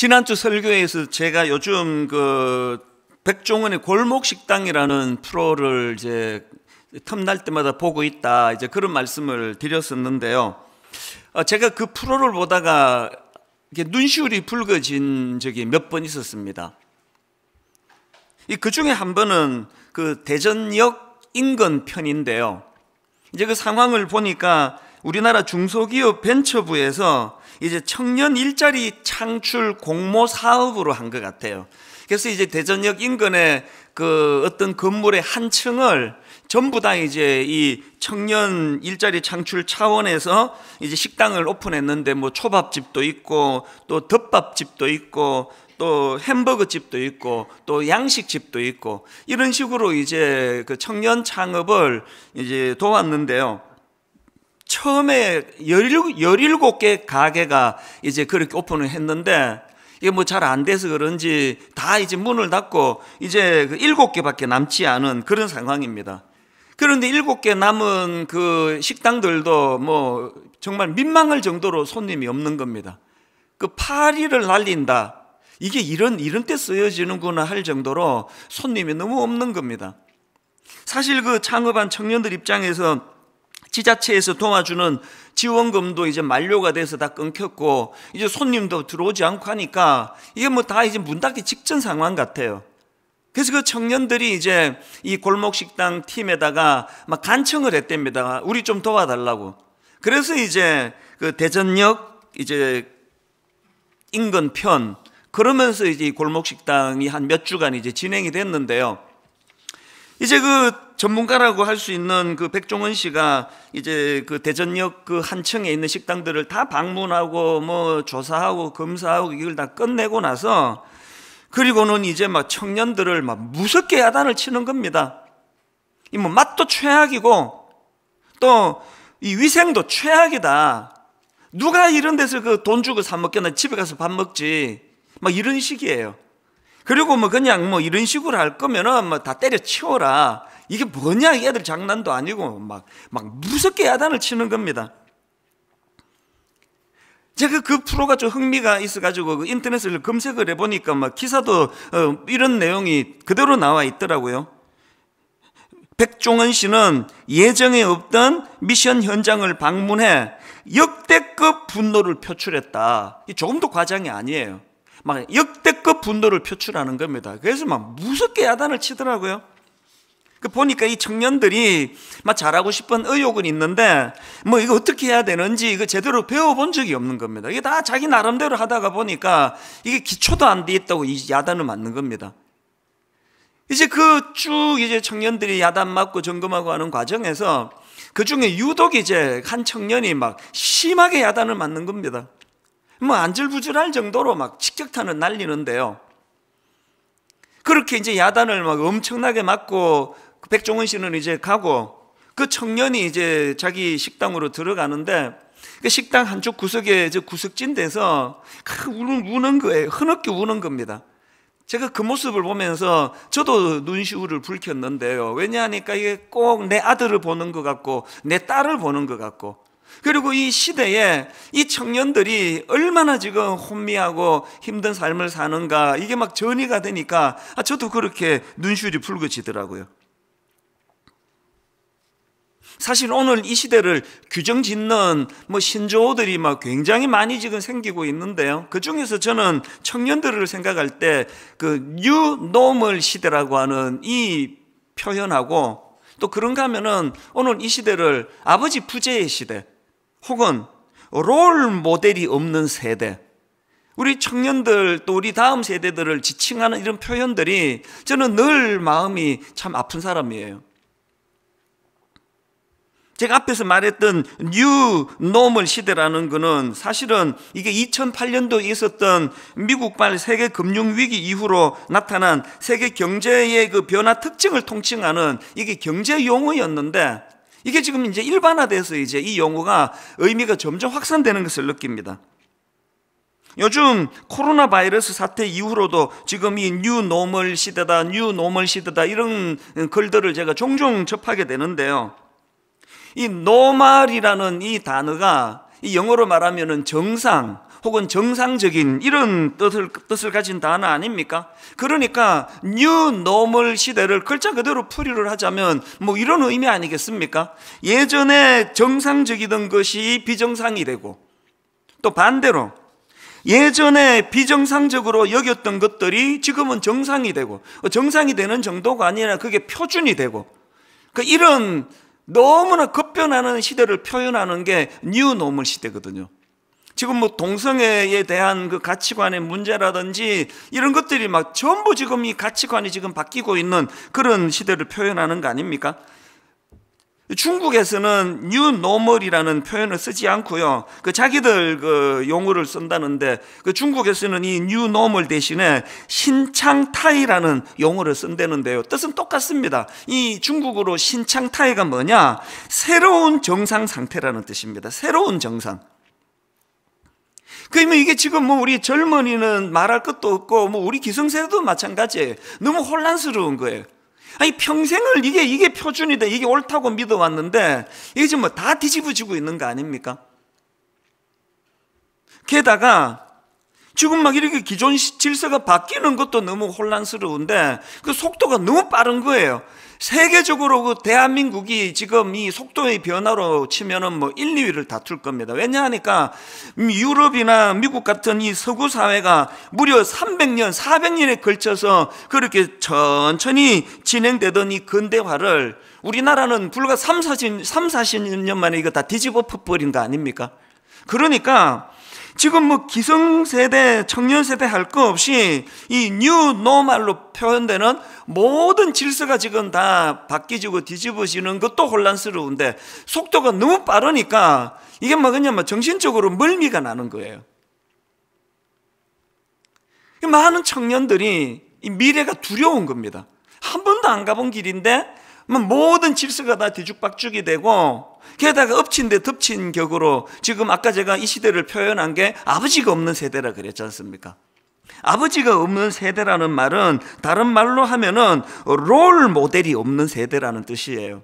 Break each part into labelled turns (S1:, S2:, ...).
S1: 지난주 설교에서 제가 요즘 그 백종원의 골목 식당이라는 프로를 이제 틈날 때마다 보고 있다 이제 그런 말씀을 드렸었는데요. 어, 제가 그 프로를 보다가 눈시울이 붉어진 적이 몇 번 있었습니다. 그 중에 한 번은 그 대전역 인근 편인데요. 이제 그 상황을 보니까 우리나라 중소기업 벤처부에서 이제 청년 일자리 창출 공모 사업으로 한 것 같아요. 그래서 이제 대전역 인근에 그 어떤 건물의 한 층을 전부 다 이제 이 청년 일자리 창출 차원에서 이제 식당을 오픈했는데 뭐 초밥집도 있고 또 덮밥집도 있고 또 햄버거 집도 있고 또 양식 집도 있고 이런 식으로 이제 그 청년 창업을 이제 도왔는데요. 처음에 17, 17개 가게가 이제 그렇게 오픈을 했는데 이게 뭐 잘 안 돼서 그런지 다 이제 문을 닫고 이제 그 7개밖에 남지 않은 그런 상황입니다. 그런데 7개 남은 그 식당들도 뭐 정말 민망할 정도로 손님이 없는 겁니다. 그 파리를 날린다. 이게 이런, 이런 때 쓰여지는구나 할 정도로 손님이 너무 없는 겁니다. 사실 그 창업한 청년들 입장에서 지자체에서 도와주는 지원금도 이제 만료가 돼서 다 끊겼고 이제 손님도 들어오지 않고 하니까 이게 뭐 다 이제 문 닫기 직전 상황 같아요. 그래서 그 청년들이 이제 이 골목식당 팀에다가 막 간청을 했답니다. 우리 좀 도와달라고. 그래서 이제 그 대전역 이제 인근 편 그러면서 이제 골목식당이 한 몇 주간 이제 진행이 됐는데요. 이제 그 전문가라고 할 수 있는 그 백종원 씨가 이제 그 대전역 그 한층에 있는 식당들을 다 방문하고 뭐 조사하고 검사하고 이걸 다 끝내고 나서 그리고는 이제 막 청년들을 막 무섭게 야단을 치는 겁니다. 이 뭐 맛도 최악이고 또 이 위생도 최악이다. 누가 이런 데서 그 돈 주고 사 먹겠나 집에 가서 밥 먹지. 막 이런 식이에요. 그리고 뭐 그냥 뭐 이런 식으로 할 거면은 뭐 다 때려치워라. 이게 뭐냐? 이 애들 장난도 아니고 막, 막 무섭게 야단을 치는 겁니다. 제가 그 프로가 좀 흥미가 있어가지고 그 인터넷을 검색을 해보니까 막 기사도 어, 이런 내용이 그대로 나와 있더라고요. 백종원 씨는 예정에 없던 미션 현장을 방문해 역대급 분노를 표출했다. 조금도 과장이 아니에요. 막 역대급 분노를 표출하는 겁니다. 그래서 막 무섭게 야단을 치더라고요. 그 보니까 이 청년들이 막 잘하고 싶은 의욕은 있는데 뭐 이거 어떻게 해야 되는지 이거 제대로 배워본 적이 없는 겁니다. 이게 다 자기 나름대로 하다가 보니까 이게 기초도 안 돼 있다고 이 야단을 맞는 겁니다. 이제 그 쭉 이제 청년들이 야단 맞고 점검하고 하는 과정에서 그 중에 유독 이제 한 청년이 막 심하게 야단을 맞는 겁니다. 뭐 안절부절할 정도로 막 직격탄을 날리는데요. 그렇게 이제 야단을 막 엄청나게 맞고 그 백종원 씨는 이제 가고 그 청년이 이제 자기 식당으로 들어가는데 그 식당 한쪽 구석에 저 구석진 데서 그 우는, 우는 거예요. 흐느끼 우는 겁니다. 제가 그 모습을 보면서 저도 눈시울을 붉혔는데요. 왜냐하니까 이게 꼭 내 아들을 보는 것 같고 내 딸을 보는 것 같고 그리고 이 시대에 이 청년들이 얼마나 지금 혼미하고 힘든 삶을 사는가 이게 막 전이가 되니까 아, 저도 그렇게 눈시울이 붉어지더라고요. 사실 오늘 이 시대를 규정 짓는 뭐 신조어들이 막 굉장히 많이 지금 생기고 있는데요. 그 중에서 저는 청년들을 생각할 때그 뉴노멀 시대라고 하는 이 표현하고 또 그런가 하면은 오늘 이 시대를 아버지 부재의 시대 혹은 롤 모델이 없는 세대 우리 청년들 또 우리 다음 세대들을 지칭하는 이런 표현들이 저는 늘 마음이 참 아픈 사람이에요. 제가 앞에서 말했던 뉴 노멀 시대라는 것은 사실은 이게 2008년도에 있었던 미국발 세계 금융 위기 이후로 나타난 세계 경제의 그 변화 특징을 통칭하는 이게 경제 용어였는데 이게 지금 이제 일반화돼서 이제 이 용어가 의미가 점점 확산되는 것을 느낍니다. 요즘 코로나 바이러스 사태 이후로도 지금 이 뉴 노멀 시대다, 뉴 노멀 시대다 이런 글들을 제가 종종 접하게 되는데요. 이 노말이라는 이 단어가 이 영어로 말하면 정상 혹은 정상적인 이런 뜻을 뜻을 가진 단어 아닙니까? 그러니까 뉴 노멀 시대를 글자 그대로 풀이를 하자면 뭐 이런 의미 아니겠습니까? 예전에 정상적이던 것이 비정상이 되고 또 반대로 예전에 비정상적으로 여겼던 것들이 지금은 정상이 되고 어, 정상이 되는 정도가 아니라 그게 표준이 되고 그 이런 너무나 급변하는 시대를 표현하는 게 뉴노멀 시대거든요. 지금 뭐 동성애에 대한 그 가치관의 문제라든지 이런 것들이 막 전부 지금 이 가치관이 지금 바뀌고 있는 그런 시대를 표현하는 거 아닙니까? 중국에서는 뉴 노멀이라는 표현을 쓰지 않고요. 그 자기들 그 용어를 쓴다는데 그 중국에서는 이 뉴 노멀 대신에 신창타이라는 용어를 쓴다는데요. 뜻은 똑같습니다. 이 중국어로 신창타이가 뭐냐? 새로운 정상 상태라는 뜻입니다. 새로운 정상. 그러면 이게 지금 뭐 우리 젊은이는 말할 것도 없고 뭐 우리 기성세대도 마찬가지예요. 너무 혼란스러운 거예요. 아니 평생을 이게 이게 표준이다 이게 옳다고 믿어왔는데 이게 지금 뭐 다 뒤집어지고 있는 거 아닙니까? 게다가 지금 막 이렇게 기존 질서가 바뀌는 것도 너무 혼란스러운데 그 속도가 너무 빠른 거예요. 세계적으로 그 대한민국이 지금 이 속도의 변화로 치면은 뭐 1, 2위를 다툴 겁니다. 왜냐하니까 음, 유럽이나 미국 같은 이 서구 사회가 무려 300년, 400년에 걸쳐서 그렇게 천천히 진행되던 이 근대화를 우리나라는 불과 3, 40, 3, 40년 만에 이거 다 뒤집어 퍼버린 거 아닙니까? 그러니까 지금 뭐 기성세대, 청년세대 할 거 없이 이 뉴 노말로 표현되는 모든 질서가 지금 다 바뀌지고 뒤집어지는 것도 혼란스러운데 속도가 너무 빠르니까 이게 막 뭐 그냥 막 뭐 정신적으로 멀미가 나는 거예요. 많은 청년들이 이 미래가 두려운 겁니다. 한 번도 안 가본 길인데 뭐 모든 질서가 다 뒤죽박죽이 되고 게다가 엎친 데 덮친 격으로 지금 아까 제가 이 시대를 표현한 게 아버지가 없는 세대라 그랬지 않습니까? 아버지가 없는 세대라는 말은 다른 말로 하면은 롤 모델이 없는 세대라는 뜻이에요.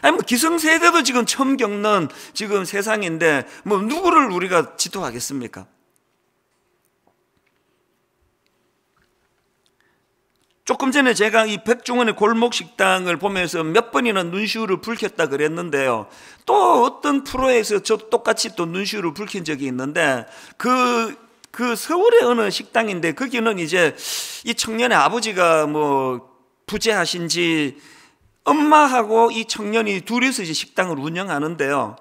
S1: 아니 뭐 기성세대도 지금 처음 겪는 지금 세상인데 뭐 누구를 우리가 지도하겠습니까? 조금 전에 제가 이 백종원의 골목 식당을 보면서 몇 번이나 눈시울을 붉혔다 그랬는데요. 또 어떤 프로에서 저도 똑같이 또 눈시울을 붉힌 적이 있는데 그, 그 서울의 어느 식당인데 거기는 이제 이 청년의 아버지가 뭐 부재하신지 엄마하고 이 청년이 둘이서 이제 식당을 운영하는데요.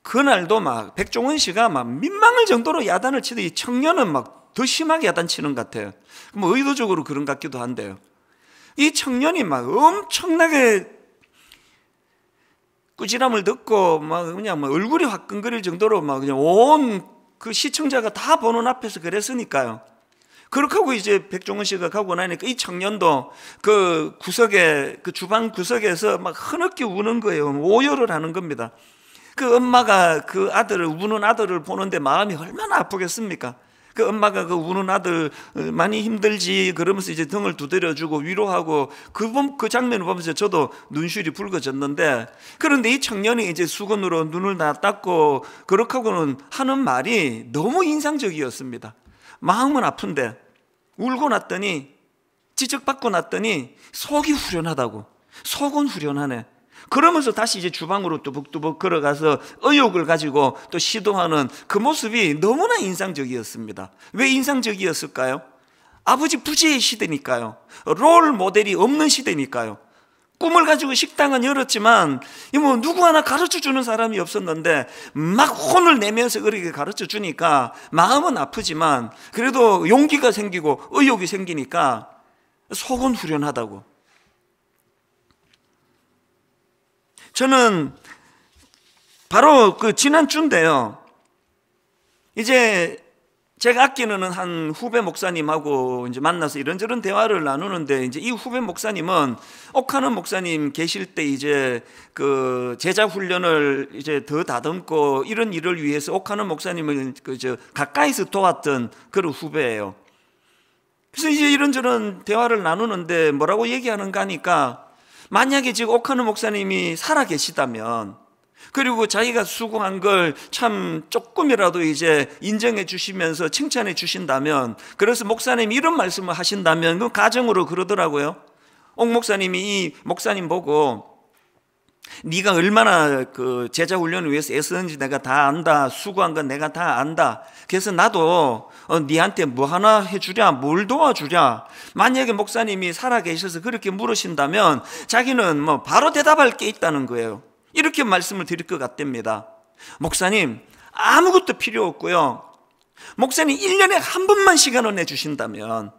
S1: 그날도 막 백종원 씨가 막 민망할 정도로 야단을 치더니 청년은 막더 심하게 야단치는 것 같아요. 뭐 의도적으로 그런 것 같기도 한데요. 이 청년이 막 엄청나게 꾸지람을 듣고 막 그냥 막 얼굴이 화끈거릴 정도로 막 그냥 온 그 시청자가 다 보는 앞에서 그랬으니까요. 그렇게 하고 이제 백종원 씨가 가고 나니까 이 청년도 그 구석에 그 주방 구석에서 막 흐느끼 우는 거예요. 오열을 하는 겁니다. 그 엄마가 그 아들을 우는 아들을 보는데 마음이 얼마나 아프겠습니까? 그 엄마가 그 우는 아들 어, 많이 힘들지 그러면서 이제 등을 두드려주고 위로하고 그, 그 장면을 보면서 저도 눈시울이 붉어졌는데 그런데 이 청년이 이제 수건으로 눈을 다 닦고 그렇게 하고는 하는 말이 너무 인상적이었습니다. 마음은 아픈데 울고 났더니 지적받고 났더니 속이 후련하다고 속은 후련하네 그러면서 다시 이제 주방으로 뚜벅뚜벅 걸어가서 의욕을 가지고 또 시도하는 그 모습이 너무나 인상적이었습니다. 왜 인상적이었을까요? 아버지 부재의 시대니까요. 롤 모델이 없는 시대니까요. 꿈을 가지고 식당은 열었지만 뭐 누구 하나 가르쳐 주는 사람이 없었는데 막 혼을 내면서 그렇게 가르쳐 주니까 마음은 아프지만 그래도 용기가 생기고 의욕이 생기니까 속은 후련하다고 저는 바로 그 지난주인데요. 이제 제가 아끼는 한 후배 목사님하고 이제 만나서 이런저런 대화를 나누는데 이제 이 후배 목사님은 옥하는 목사님 계실 때 이제 그 제자 훈련을 이제 더 다듬고 이런 일을 위해서 옥하는 목사님을 그저 가까이서 도왔던 그런 후배예요. 그래서 이제 이런저런 대화를 나누는데 뭐라고 얘기하는가 하니까 만약에 지금 옥하는 목사님이 살아 계시다면 그리고 자기가 수고한 걸 참 조금이라도 이제 인정해 주시면서 칭찬해 주신다면 그래서 목사님이 런 말씀을 하신다면 그 가정으로 그러더라고요. 옥 목사님이 이 목사님 보고 네가 얼마나 그 제자 훈련을 위해서 애쓰는지 내가 다 안다. 수고한 건 내가 다 안다. 그래서 나도 어, 네한테 뭐 하나 해주랴, 뭘 도와주랴. 만약에 목사님이 살아계셔서 그렇게 물으신다면 자기는 뭐 바로 대답할 게 있다는 거예요. 이렇게 말씀을 드릴 것 같답니다. 목사님 아무것도 필요 없고요. 목사님 1년에 한 번만 시간을 내주신다면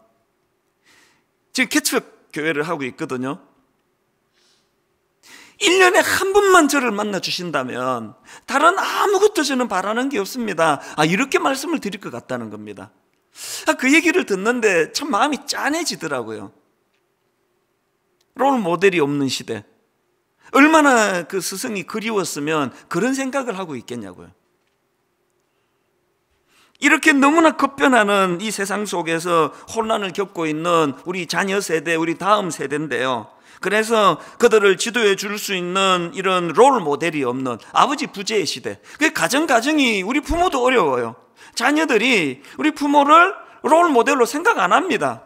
S1: 지금 캐 개척 교회를 하고 있거든요. 1년에 한 번만 저를 만나 주신다면 다른 아무것도 저는 바라는 게 없습니다. 아, 이렇게 말씀을 드릴 것 같다는 겁니다. 아, 그 얘기를 듣는데 참 마음이 짠해지더라고요. 롤 모델이 없는 시대. 얼마나 그 스승이 그리웠으면 그런 생각을 하고 있겠냐고요. 이렇게 너무나 급변하는 이 세상 속에서 혼란을 겪고 있는 우리 자녀 세대, 우리 다음 세대인데요. 그래서 그들을 지도해 줄 수 있는 이런 롤 모델이 없는 아버지 부재의 시대. 그 가정 가정이 우리 부모도 어려워요. 자녀들이 우리 부모를 롤 모델로 생각 안 합니다.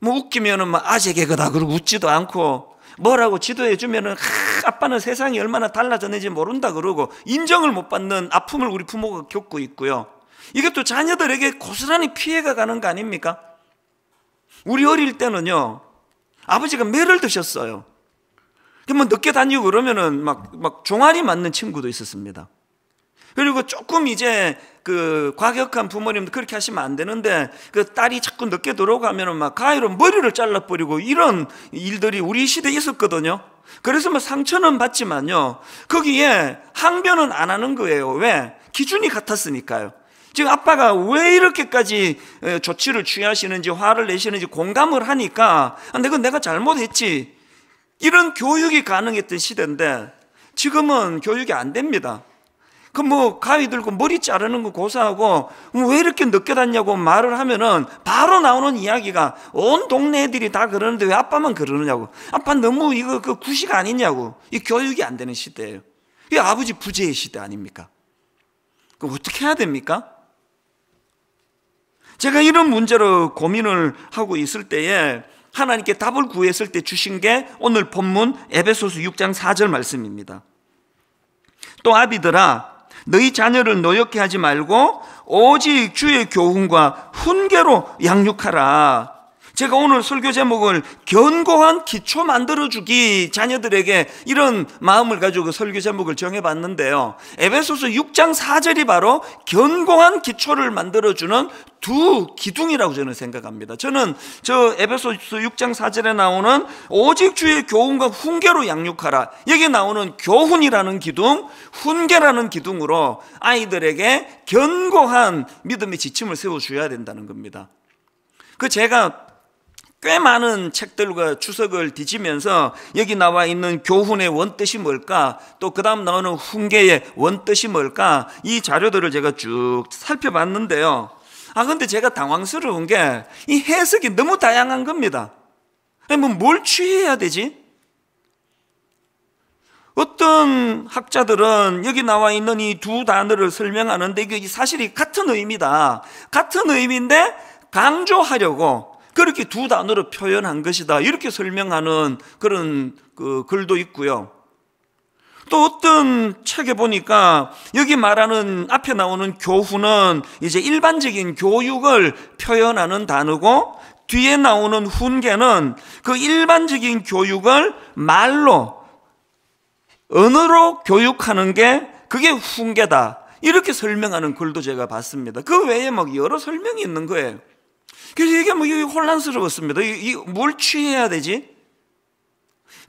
S1: 뭐 웃기면은 막 아재 개그다 그러고 웃지도 않고 뭐라고 지도해 주면은 아빠는 세상이 얼마나 달라졌는지 모른다 그러고 인정을 못 받는 아픔을 우리 부모가 겪고 있고요. 이것도 자녀들에게 고스란히 피해가 가는 거 아닙니까? 우리 어릴 때는요. 아버지가 매를 드셨어요. 뭐 늦게 다니고 그러면은 막, 막 종아리 맞는 친구도 있었습니다. 그리고 조금 이제 그 과격한 부모님도 그렇게 하시면 안 되는데 그 딸이 자꾸 늦게 들어오면은 막 가위로 머리를 잘라버리고 이런 일들이 우리 시대에 있었거든요. 그래서 뭐 상처는 받지만요. 거기에 항변은 안 하는 거예요. 왜? 기준이 같았으니까요. 지금 아빠가 왜 이렇게까지 조치를 취하시는지 화를 내시는지 공감을 하니까 내가 아, 내가 잘못했지. 이런 교육이 가능했던 시대인데 지금은 교육이 안 됩니다. 그뭐 가위 들고 머리 자르는 거 고사하고 음, 왜 이렇게 늦게 닿냐고 말을 하면은 바로 나오는 이야기가 온 동네 애들이 다 그러는데 왜 아빠만 그러느냐고 아빠 너무 이거 그 구식 아니냐고 이 교육이 안 되는 시대예요. 이 아버지 부재의 시대 아닙니까? 그럼 어떻게 해야 됩니까? 제가 이런 문제로 고민을 하고 있을 때에 하나님께 답을 구했을 때 주신 게 오늘 본문 에베소서 6장 4절 말씀입니다. 또 아비들아 너희 자녀를 노엽게 하지 말고 오직 주의 교훈과 훈계로 양육하라. 제가 오늘 설교 제목을 견고한 기초 만들어주기 자녀들에게 이런 마음을 가지고 설교 제목을 정해봤는데요. 에베소서 6장 4절이 바로 견고한 기초를 만들어주는 두 기둥이라고 저는 생각합니다. 저는 저 에베소서 6장 4절에 나오는 오직 주의 교훈과 훈계로 양육하라. 여기 나오는 교훈이라는 기둥, 훈계라는 기둥으로 아이들에게 견고한 믿음의 지침을 세워줘야 된다는 겁니다. 그 제가 꽤 많은 책들과 추석을 뒤지면서 여기 나와 있는 교훈의 원뜻이 뭘까? 또 그 다음 나오는 훈계의 원뜻이 뭘까? 이 자료들을 제가 쭉 살펴봤는데요. 아, 근데 제가 당황스러운 게 이 해석이 너무 다양한 겁니다. 그러면 뭐 뭘 취해야 되지? 어떤 학자들은 여기 나와 있는 이 두 단어를 설명하는데 이게 사실이 같은 의미다. 같은 의미인데 강조하려고 그렇게 두 단어로 표현한 것이다. 이렇게 설명하는 그런 그 글도 있고요. 또 어떤 책에 보니까 여기 말하는 앞에 나오는 교훈은 이제 일반적인 교육을 표현하는 단어고 뒤에 나오는 훈계는 그 일반적인 교육을 말로 언어로 교육하는 게 그게 훈계다. 이렇게 설명하는 글도 제가 봤습니다. 그 외에 막 여러 설명이 있는 거예요. 그래서 이게 뭐 혼란스러웠습니다. 이뭘 취해야 되지?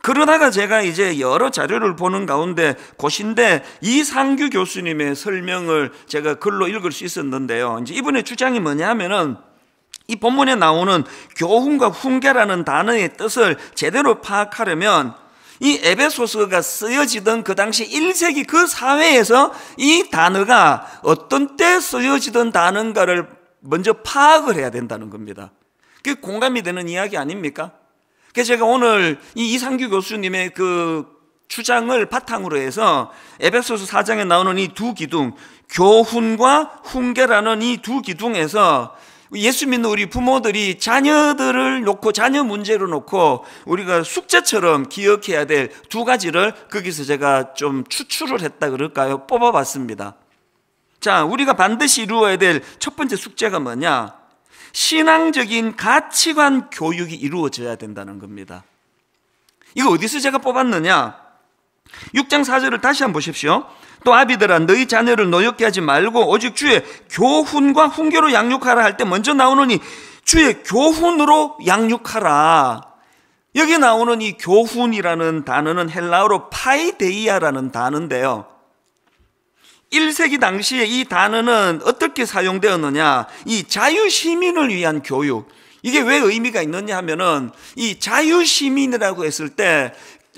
S1: 그러다가 제가 이제 여러 자료를 보는 가운데 곳인데 이상규 교수님의 설명을 제가 글로 읽을 수 있었는데요. 이제 이분의 주장이 뭐냐면은 이 본문에 나오는 교훈과 훈계라는 단어의 뜻을 제대로 파악하려면 이 에베소서가 쓰여지던 그 당시 1세기 그 사회에서 이 단어가 어떤 때 쓰여지던 단어인가를 먼저 파악을 해야 된다는 겁니다. 그 공감이 되는 이야기 아닙니까? 그래서 제가 오늘 이 이상규 교수님의 그 주장을 바탕으로 해서 에베소서 4장에 나오는 이 두 기둥, 교훈과 훈계라는 이 두 기둥에서 예수 믿는 우리 부모들이 자녀들을 놓고 자녀 문제로 놓고 우리가 숙제처럼 기억해야 될 두 가지를 거기서 제가 좀 추출을 했다 그럴까요? 뽑아봤습니다. 자, 우리가 반드시 이루어야 될 첫 번째 숙제가 뭐냐? 신앙적인 가치관 교육이 이루어져야 된다는 겁니다. 이거 어디서 제가 뽑았느냐? 6장 4절을 다시 한번 보십시오. 또 아비들아 너희 자녀를 노엽게 하지 말고 오직 주의 교훈과 훈계로 양육하라 할 때 먼저 나오는 이 주의 교훈으로 양육하라. 여기 나오는 이 교훈이라는 단어는 헬라어로 파이데이아라는 단어인데요. 1세기 당시에 이 단어는 어떻게 사용되었느냐? 이 자유시민을 위한 교육. 이게 왜 의미가 있느냐 하면은 이 자유시민이라고 했을 때또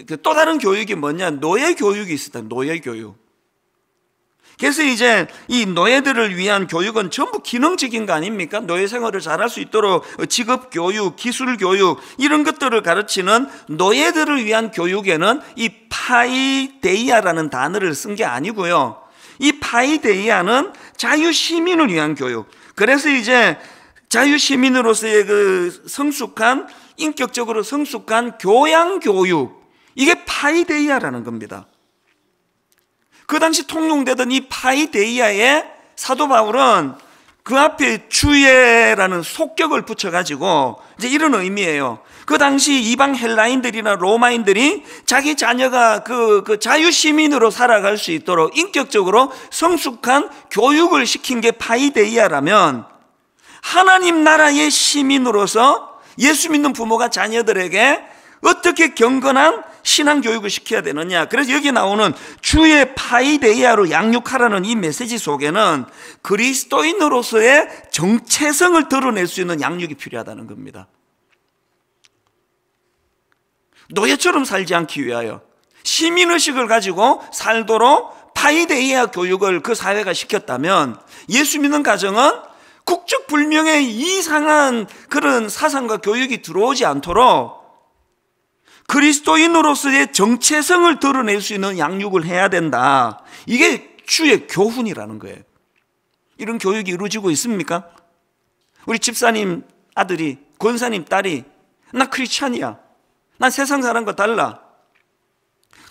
S1: 그 다른 교육이 뭐냐? 노예 교육이 있었다. 노예 교육. 그래서 이제 이 노예들을 위한 교육은 전부 기능적인 거 아닙니까? 노예 생활을 잘할 수 있도록 직업 교육, 기술 교육 이런 것들을 가르치는 노예들을 위한 교육에는 이 파이데이아라는 단어를 쓴 게 아니고요. 이 파이데이아는 자유시민을 위한 교육. 그래서 이제 자유시민으로서의 그 성숙한, 인격적으로 성숙한 교양교육. 이게 파이데이아라는 겁니다. 그 당시 통용되던 이 파이데이아의 사도 바울은 그 앞에 주의라는 속격을 붙여가지고 이제 이런 의미예요. 그 당시 이방 헬라인들이나 로마인들이 자기 자녀가 그, 그 자유시민으로 살아갈 수 있도록 인격적으로 성숙한 교육을 시킨 게 파이데이아라면 하나님 나라의 시민으로서 예수 믿는 부모가 자녀들에게 어떻게 경건한 신앙 교육을 시켜야 되느냐. 그래서 여기 나오는 주의 파이데이아로 양육하라는 이 메시지 속에는 그리스도인으로서의 정체성을 드러낼 수 있는 양육이 필요하다는 겁니다. 노예처럼 살지 않기 위하여 시민의식을 가지고 살도록 파이데이아 교육을 그 사회가 시켰다면 예수 믿는 가정은 국적 불명의 이상한 그런 사상과 교육이 들어오지 않도록 그리스도인으로서의 정체성을 드러낼 수 있는 양육을 해야 된다. 이게 주의 교훈이라는 거예요. 이런 교육이 이루어지고 있습니까? 우리 집사님 아들이, 권사님 딸이, 나 크리스찬이야. 난 세상 사람과 달라.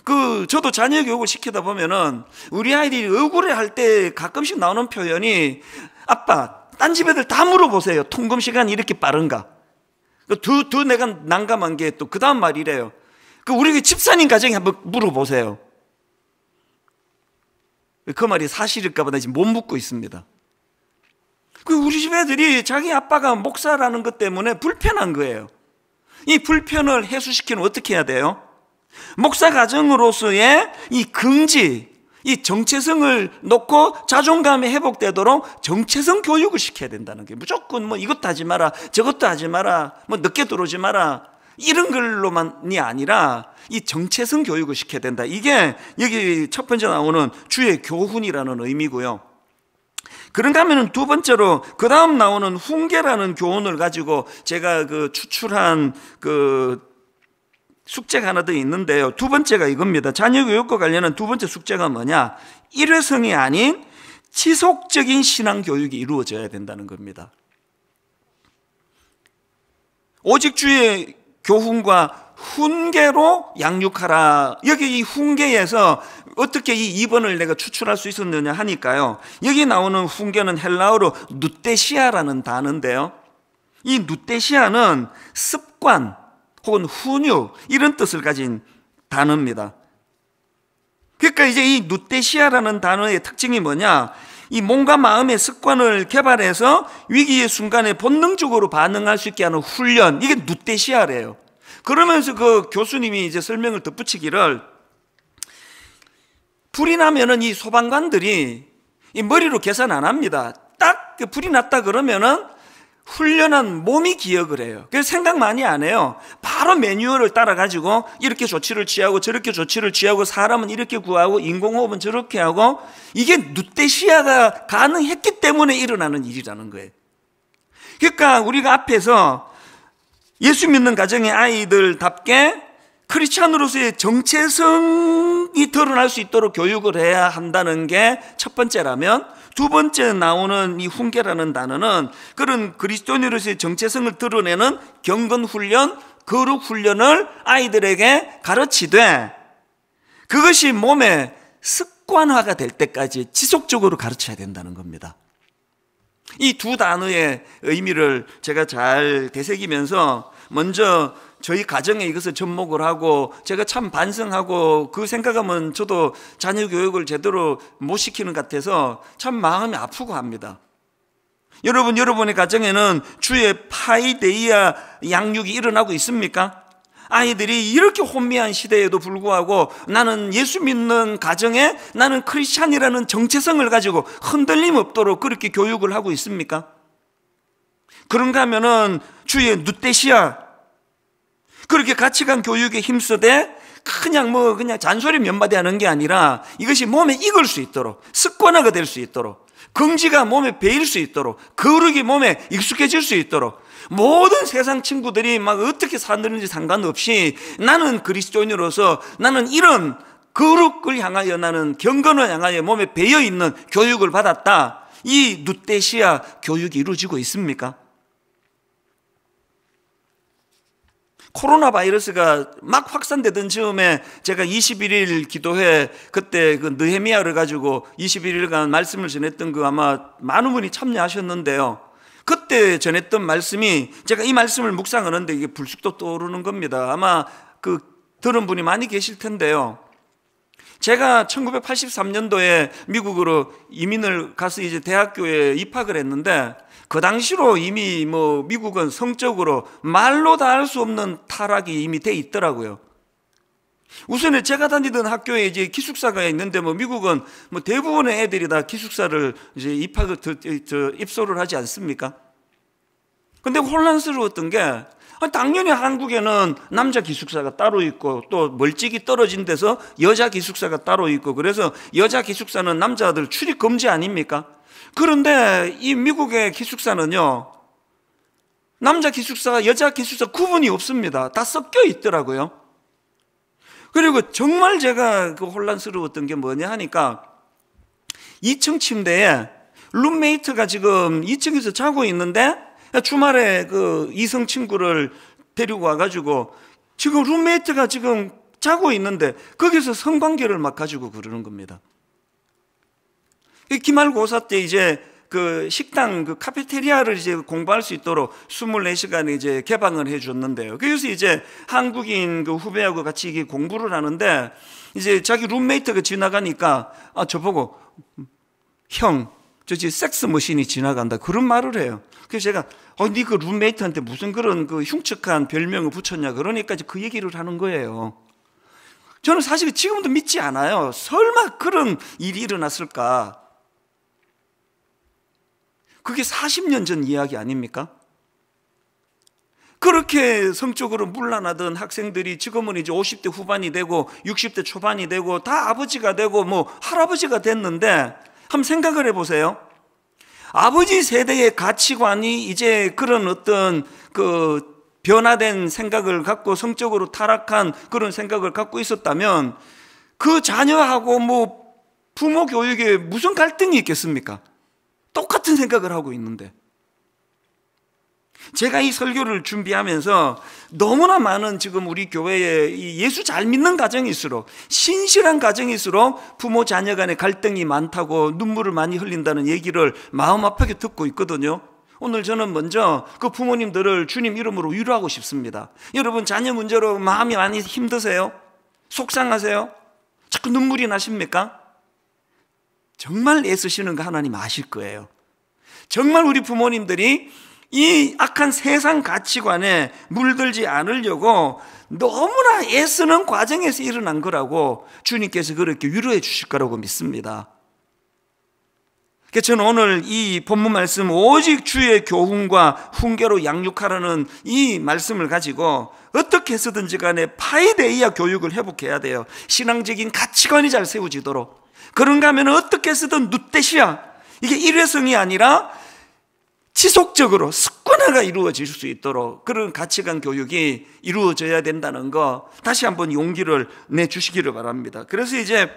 S1: 그, 저도 자녀 교육을 시키다 보면은 우리 아이들이 억울해 할 때 가끔씩 나오는 표현이 아빠, 딴 집 애들 다 물어보세요. 통금 시간이 이렇게 빠른가? 그 두, 두 내가 난감한 게 또 그 다음 말이래요. 그 우리 집사님 가정에 한번 물어보세요. 그 말이 사실일까봐 나 지금 못 묻고 있습니다. 그 우리 집 애들이 자기 아빠가 목사라는 것 때문에 불편한 거예요. 이 불편을 해소시키는 어떻게 해야 돼요? 목사 가정으로서의 이 긍지, 이 정체성을 놓고 자존감이 회복되도록 정체성 교육을 시켜야 된다는 게 무조건 뭐 이것도 하지 마라 저것도 하지 마라 뭐 늦게 들어오지 마라 이런 걸로만이 아니라 이 정체성 교육을 시켜야 된다. 이게 여기 첫 번째 나오는 주의 교훈이라는 의미고요. 그런가 하면두 번째로 그 다음 나오는 훈계라는 교훈을 가지고 제가 그 추출한 그 숙제가 하나 더 있는데요. 두 번째가 이겁니다. 자녀 교육과 관련한 두 번째 숙제가 뭐냐? 일회성이 아닌 지속적인 신앙 교육이 이루어져야 된다는 겁니다. 오직 주의 교훈과 훈계로 양육하라. 여기 이 훈계에서 어떻게 이 2번을 내가 추출할 수 있었느냐 하니까요. 여기 나오는 훈계는 헬라어로 누테시아라는 단어인데요. 이 누테시아는 습관, 혹은 훈유 이런 뜻을 가진 단어입니다. 그러니까 이제 이 누테시아라는 단어의 특징이 뭐냐? 이 몸과 마음의 습관을 개발해서 위기의 순간에 본능적으로 반응할 수 있게 하는 훈련. 이게 누테시아래요. 그러면서 그 교수님이 이제 설명을 덧붙이기를 불이 나면은 이 소방관들이 이 머리로 계산 안 합니다. 딱 그 불이 났다 그러면은 훈련한 몸이 기억을 해요. 그래서 생각 많이 안 해요. 바로 매뉴얼을 따라가지고 이렇게 조치를 취하고 저렇게 조치를 취하고 사람은 이렇게 구하고 인공호흡은 저렇게 하고 이게 늑대시야가 가능했기 때문에 일어나는 일이라는 거예요. 그러니까 우리가 앞에서 예수 믿는 가정의 아이들답게 크리스찬으로서의 정체성이 드러날 수 있도록 교육을 해야 한다는 게 첫 번째라면 두 번째 나오는 이 훈계라는 단어는 그런 그리스도인으로서의 정체성을 드러내는 경건 훈련, 거룩 훈련을 아이들에게 가르치되 그것이 몸에 습관화가 될 때까지 지속적으로 가르쳐야 된다는 겁니다. 이 두 단어의 의미를 제가 잘 되새기면서 먼저 저희 가정에 이것을 접목을 하고 제가 참 반성하고 그 생각하면 저도 자녀 교육을 제대로 못 시키는 것 같아서 참 마음이 아프고 합니다. 여러분, 여러분의 가정에는 주의 파이데이아 양육이 일어나고 있습니까? 아이들이 이렇게 혼미한 시대에도 불구하고 나는 예수 믿는 가정에 나는 크리스찬이라는 정체성을 가지고 흔들림 없도록 그렇게 교육을 하고 있습니까? 그런가 하면은 주의 누떼시아 그렇게 가치관 교육에 힘써되 그냥 뭐 그냥 잔소리 몇 마디 하는 게 아니라 이것이 몸에 익을 수 있도록 습관화가 될 수 있도록 긍지가 몸에 배일 수 있도록 거룩이 몸에 익숙해질 수 있도록 모든 세상 친구들이 막 어떻게 사는지 상관없이 나는 그리스도인으로서 나는 이런 거룩을 향하여 나는 경건을 향하여 몸에 배어 있는 교육을 받았다. 이 누떼시아 교육이 이루어지고 있습니까? 코로나 바이러스가 막 확산되던 즈음에 제가 21일 기도회 그때 그 느헤미야를 가지고 21일간 말씀을 전했던 그 아마 많은 분이 참여하셨는데요. 그때 전했던 말씀이 제가 이 말씀을 묵상하는데 이게 불쑥도 떠오르는 겁니다. 아마 그 들은 분이 많이 계실 텐데요. 제가 1983년도에 미국으로 이민을 가서 이제 대학교에 입학을 했는데 그 당시로 이미 뭐 미국은 성적으로 말로 다 할 수 없는 타락이 이미 돼 있더라고요. 우선에 제가 다니던 학교에 이제 기숙사가 있는데 뭐 미국은 뭐 대부분의 애들이 다 기숙사를 이제 입학을 저, 저, 입소를 하지 않습니까? 근데 혼란스러웠던 게 아, 당연히 한국에는 남자 기숙사가 따로 있고 또 멀찍이 떨어진 데서 여자 기숙사가 따로 있고 그래서 여자 기숙사는 남자들 출입 금지 아닙니까? 그런데 이 미국의 기숙사는요. 남자 기숙사, 여자 기숙사 구분이 없습니다. 다 섞여 있더라고요. 그리고 정말 제가 그 혼란스러웠던 게 뭐냐 하니까 2층 침대에 룸메이트가 지금 2층에서 자고 있는데 주말에 그 이성 친구를 데리고 와가지고 지금 룸메이트가 지금 자고 있는데 거기서 성관계를 막 가지고 그러는 겁니다. 기말고사 때 이제 그 식당 그 카페테리아를 이제 공부할 수 있도록 24시간 이제 개방을 해 줬는데요. 그래서 이제 한국인 그 후배하고 같이 이게 공부를 하는데 이제 자기 룸메이트가 지나가니까 아, 저보고 형, 저 지금 섹스 머신이 지나간다. 그런 말을 해요. 그래서 제가 어, 네그 룸메이트한테 무슨 그런 그 흉측한 별명을 붙였냐 그러니까 그 얘기를 하는 거예요. 저는 사실 지금도 믿지 않아요. 설마 그런 일이 일어났을까? 그게 40년 전 이야기 아닙니까? 그렇게 성적으로 물러나던 학생들이 지금은 이제 50대 후반이 되고 60대 초반이 되고 다 아버지가 되고 뭐 할아버지가 됐는데 한번 생각을 해보세요. 아버지 세대의 가치관이 이제 그런 어떤 그 변화된 생각을 갖고 성적으로 타락한 그런 생각을 갖고 있었다면 그 자녀하고 뭐 부모 교육에 무슨 갈등이 있겠습니까? 똑같은 생각을 하고 있는데. 제가 이 설교를 준비하면서 너무나 많은 지금 우리 교회에 예수 잘 믿는 가정일수록 신실한 가정일수록 부모 자녀 간의 갈등이 많다고 눈물을 많이 흘린다는 얘기를 마음 아프게 듣고 있거든요. 오늘 저는 먼저 그 부모님들을 주님 이름으로 위로하고 싶습니다. 여러분 자녀 문제로 마음이 많이 힘드세요? 속상하세요? 자꾸 눈물이 나십니까? 정말 애쓰시는 거 하나님 아실 거예요. 정말 우리 부모님들이 이 악한 세상 가치관에 물들지 않으려고 너무나 애쓰는 과정에서 일어난 거라고 주님께서 그렇게 위로해 주실 거라고 믿습니다. 저는 오늘 이 본문 말씀 오직 주의 교훈과 훈계로 양육하라는 이 말씀을 가지고 어떻게 해서든지 간에 파이데이아 교육을 회복해야 돼요. 신앙적인 가치관이 잘 세워지도록. 그런가 하면 어떻게 해서든 누떼시야. 이게 일회성이 아니라 지속적으로 습관화가 이루어질 수 있도록 그런 가치관 교육이 이루어져야 된다는 거 다시 한번 용기를 내 주시기를 바랍니다. 그래서 이제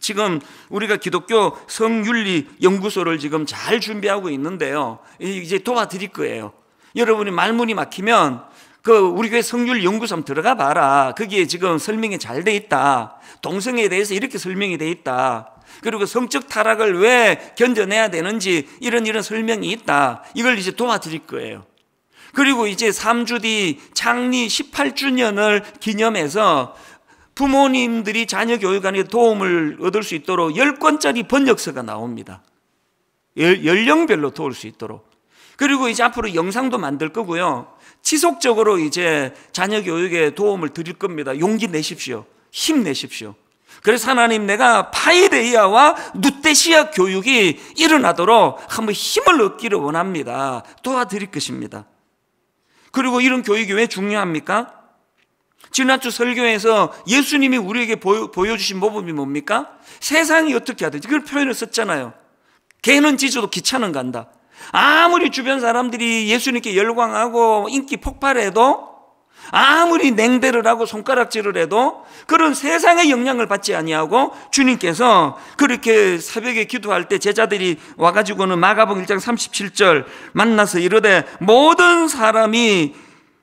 S1: 지금 우리가 기독교 성윤리 연구소를 지금 잘 준비하고 있는데요. 이제 도와드릴 거예요. 여러분이 말문이 막히면 그 우리 교회 성률 연구소 들어가 봐라. 거기에 지금 설명이 잘 돼 있다. 동성애에 대해서 이렇게 설명이 돼 있다. 그리고 성적 타락을 왜 견뎌내야 되는지 이런 이런 설명이 있다. 이걸 이제 도와드릴 거예요. 그리고 이제 3주 뒤 창리 18주년을 기념해서 부모님들이 자녀 교육안에 도움을 얻을 수 있도록 10권짜리 번역서가 나옵니다. 연령별로 도울 수 있도록. 그리고 이제 앞으로 영상도 만들 거고요. 지속적으로 이제 자녀 교육에 도움을 드릴 겁니다. 용기 내십시오. 힘내십시오. 그래서 하나님 내가 파이레이아와 누테시아 교육이 일어나도록 한번 힘을 얻기를 원합니다. 도와드릴 것입니다. 그리고 이런 교육이 왜 중요합니까? 지난주 설교에서 예수님이 우리에게 보여, 주신 모범이 뭡니까? 세상이 어떻게 하든지 그걸 표현을 썼잖아요. 개는 짖어도 기차는 간다. 아무리 주변 사람들이 예수님께 열광하고 인기 폭발해도 아무리 냉대를 하고 손가락질을 해도 그런 세상의 영향을 받지 아니하고 주님께서 그렇게 새벽에 기도할 때 제자들이 와가지고는 마가복 음 1장 37절 만나서 이르되 모든 사람이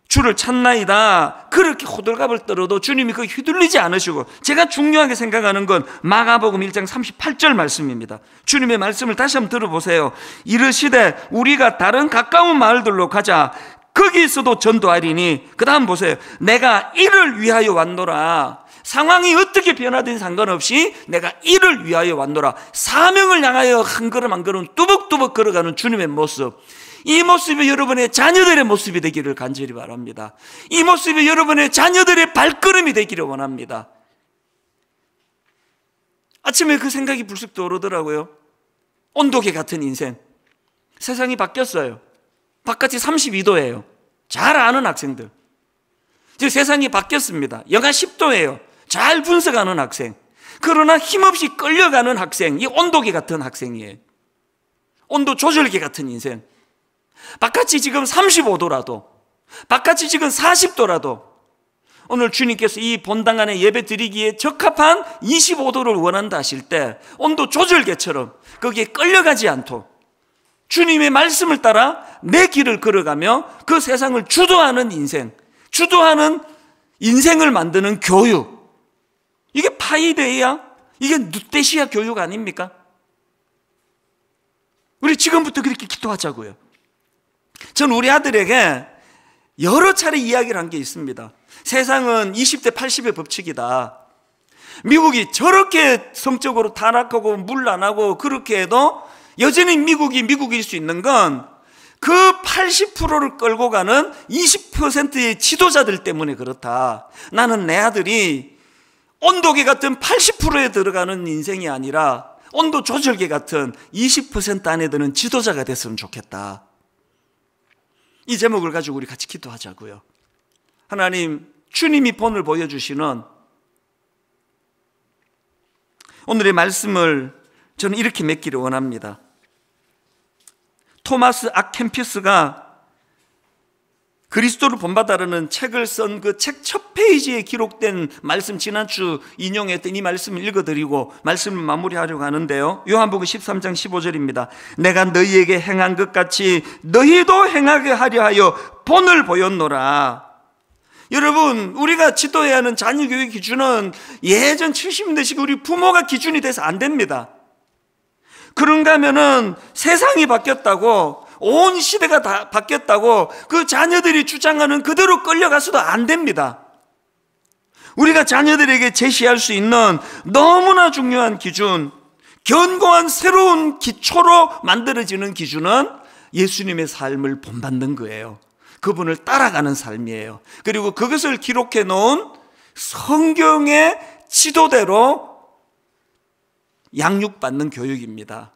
S1: 주를 찾나이다. 그렇게 호들갑을 떨어도 주님이 그 휘둘리지 않으시고 제가 중요하게 생각하는 건 마가복음 1장 38절 말씀입니다. 주님의 말씀을 다시 한번 들어보세요. 이르시되 우리가 다른 가까운 마을들로 가자. 거기에서도 전도하리니 그 다음 보세요. 내가 이를 위하여 왔노라. 상황이 어떻게 변화된 상관없이 내가 이를 위하여 왔노라. 사명을 향하여 한 걸음 한 걸음 뚜벅뚜벅 걸어가는 주님의 모습. 이 모습이 여러분의 자녀들의 모습이 되기를 간절히 바랍니다. 이 모습이 여러분의 자녀들의 발걸음이 되기를 원합니다. 아침에 그 생각이 불쑥 떠오르더라고요. 온도계 같은 인생. 세상이 바뀌었어요. 바깥이 32도예요. 잘 아는 학생들. 지금 세상이 바뀌었습니다. 영하 10도예요. 잘 분석하는 학생. 그러나 힘없이 끌려가는 학생. 이 온도계 같은 학생이에요. 온도 조절기 같은 인생. 바깥이 지금 35도라도, 바깥이 지금 40도라도, 오늘 주님께서 이 본당 안에 예배 드리기에 적합한 25도를 원한다 하실 때, 온도 조절계처럼 거기에 끌려가지 않도록, 주님의 말씀을 따라 내 길을 걸어가며 그 세상을 주도하는 인생, 주도하는 인생을 만드는 교육. 이게 파이데이야? 이게 누떼시아 교육 아닙니까? 우리 지금부터 그렇게 기도하자고요. 전 우리 아들에게 여러 차례 이야기를 한 게 있습니다. 세상은 20대 80의 법칙이다. 미국이 저렇게 성적으로 타락하고 물란하고 그렇게 해도 여전히 미국이 미국일 수 있는 건 그 80%를 끌고 가는 20%의 지도자들 때문에 그렇다. 나는 내 아들이 온도계 같은 80%에 들어가는 인생이 아니라 온도 조절계 같은 20% 안에 드는 지도자가 됐으면 좋겠다. 이 제목을 가지고 우리 같이 기도하자고요. 하나님, 주님이 본을 보여주시는 오늘의 말씀을 저는 이렇게 맺기를 원합니다. 토마스 아캠피스가 그리스도를 본받아라는 책을 쓴 그 책 첫 페이지에 기록된 말씀 지난주 인용했던 이 말씀을 읽어드리고 말씀을 마무리하려고 하는데요. 요한복음 13장 15절입니다. 내가 너희에게 행한 것 같이 너희도 행하게 하려 하여 본을 보였노라. 여러분, 우리가 지도해야 하는 자녀교육 기준은 예전 70년대식 우리 부모가 기준이 돼서 안 됩니다. 그런가 하면은 세상이 바뀌었다고 온 시대가 다 바뀌었다고 그 자녀들이 주장하는 그대로 끌려가서도 안 됩니다. 우리가 자녀들에게 제시할 수 있는 너무나 중요한 기준, 견고한 새로운 기초로 만들어지는 기준은 예수님의 삶을 본받는 거예요. 그분을 따라가는 삶이에요. 그리고 그것을 기록해 놓은 성경의 지도대로 양육받는 교육입니다.